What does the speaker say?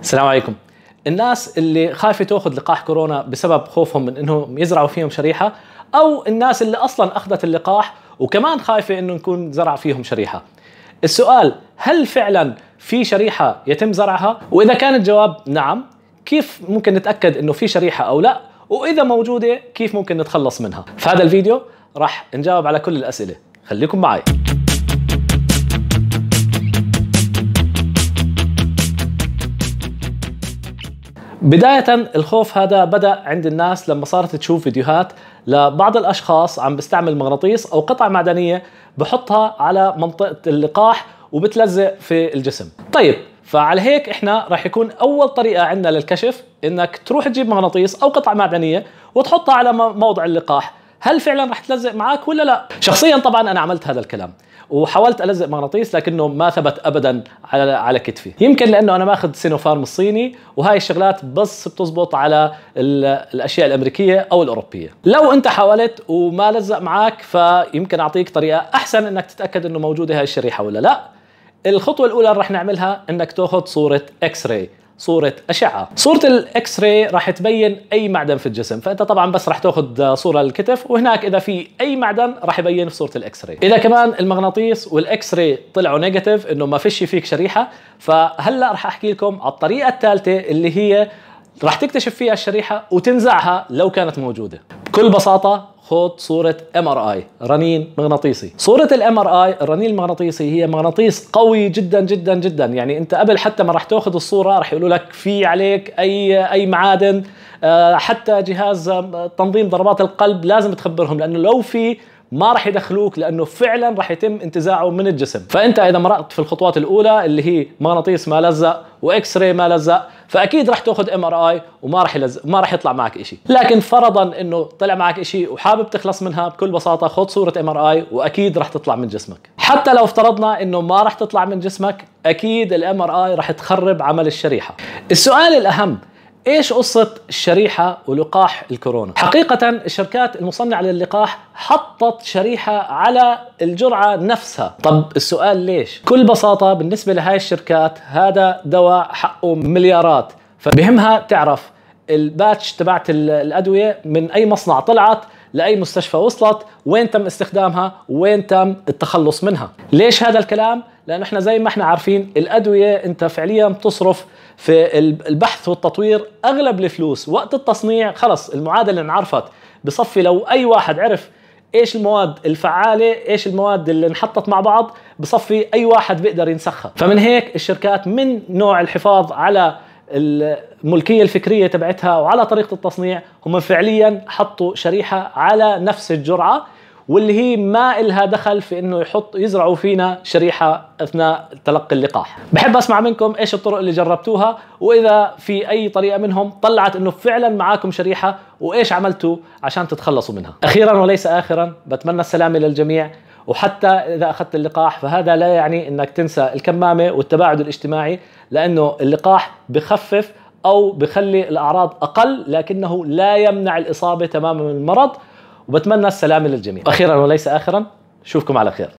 السلام عليكم الناس اللي خايفه تاخذ لقاح كورونا بسبب خوفهم من انهم يزرعوا فيهم شريحه او الناس اللي اصلا اخذت اللقاح وكمان خايفه انه يكون زرع فيهم شريحه السؤال هل فعلا في شريحه يتم زرعها واذا كان الجواب نعم كيف ممكن نتاكد انه في شريحه او لا واذا موجوده كيف ممكن نتخلص منها في هذا الفيديو راح نجاوب على كل الاسئله خليكم معي بداية الخوف هذا بدأ عند الناس لما صارت تشوف فيديوهات لبعض الأشخاص عم بيستعمل مغناطيس أو قطع معدنية بحطها على منطقة اللقاح وبتلزق في الجسم طيب فعلى هيك احنا راح يكون اول طريقه عندنا للكشف انك تروح تجيب مغناطيس او قطعه معدنيه وتحطها على موضع اللقاح هل فعلا رح تلزق معك ولا لا شخصيا طبعا انا عملت هذا الكلام وحاولت الزق مغناطيس لكنه ما ثبت ابدا على على كتفي يمكن لانه انا ماخذ سينوفارم الصيني وهاي الشغلات بس بتزبط على الاشياء الامريكيه او الاوروبيه لو انت حاولت وما لزق معك فيمكن اعطيك طريقه احسن انك تتاكد انه موجوده هاي الشريحه ولا لا الخطوه الاولى اللي رح نعملها انك تاخذ صوره اكس راي صوره اشعه صوره الاكس راي راح تبين اي معدن في الجسم فانت طبعا بس راح تاخذ صوره للكتف وهناك اذا في اي معدن راح يبين في صوره الاكس راي اذا كمان المغناطيس والاكس راي طلعوا نيجاتيف انه ما فيش فيك شريحه فهلا راح احكي لكم على الطريقه الثالثه اللي هي راح تكتشف فيها الشريحه وتنزعها لو كانت موجوده بكل بساطه خذ صوره ام ار اي رنين مغناطيسي صوره الام ار اي الرنين المغناطيسي هي مغناطيس قوي جدا جدا جدا يعني انت قبل حتى ما راح تاخذ الصوره راح يقولوا لك في عليك اي اي معادن آه، حتى جهاز آه، تنظيم ضربات القلب لازم تخبرهم لانه لو في ما راح يدخلوك لانه فعلا راح يتم انتزاعه من الجسم فانت اذا مرقت في الخطوات الاولى اللي هي مغناطيس ما لزق واكس راي ما لزق فاكيد راح تاخذ ام ار اي وما راح يلزق ما راح يطلع معك شيء لكن فرضا انه طلع معك شيء وحابب تخلص منها بكل بساطه خذ صوره ام ار اي واكيد راح تطلع من جسمك حتى لو افترضنا انه ما راح تطلع من جسمك اكيد الام ار اي راح تخرب عمل الشريحه السؤال الاهم ايش قصة الشريحة ولقاح الكورونا؟ حقيقة الشركات المصنعة للقاح حطت شريحة على الجرعة نفسها، طب السؤال ليش؟ بكل بساطة بالنسبة لهاي الشركات هذا دواء حقه مليارات، فبهمها تعرف الباتش تبعت الأدوية من أي مصنع طلعت لاي مستشفى وصلت وين تم استخدامها وين تم التخلص منها ليش هذا الكلام لانه احنا زي ما احنا عارفين الادويه انت فعليا بتصرف في البحث والتطوير اغلب الفلوس وقت التصنيع خلص المعادله انعرفت بصفي لو اي واحد عرف ايش المواد الفعاله ايش المواد اللي انحطت مع بعض بصفي اي واحد بيقدر ينسخها فمن هيك الشركات من نوع الحفاظ على الملكيه الفكريه تبعتها وعلى طريقه التصنيع هم فعليا حطوا شريحه على نفس الجرعه واللي هي ما إلها دخل في انه يحط يزرعوا فينا شريحه اثناء تلقي اللقاح. بحب اسمع منكم ايش الطرق اللي جربتوها واذا في اي طريقه منهم طلعت انه فعلا معاكم شريحه وايش عملتوا عشان تتخلصوا منها. اخيرا وليس اخرا بتمنى السلامه للجميع وحتى اذا اخذت اللقاح فهذا لا يعني انك تنسى الكمامه والتباعد الاجتماعي لانه اللقاح بخفف او بخلي الاعراض اقل لكنه لا يمنع الاصابه تماما من المرض وبتمنى السلامه للجميع اخيرا وليس اخرا اشوفكم على خير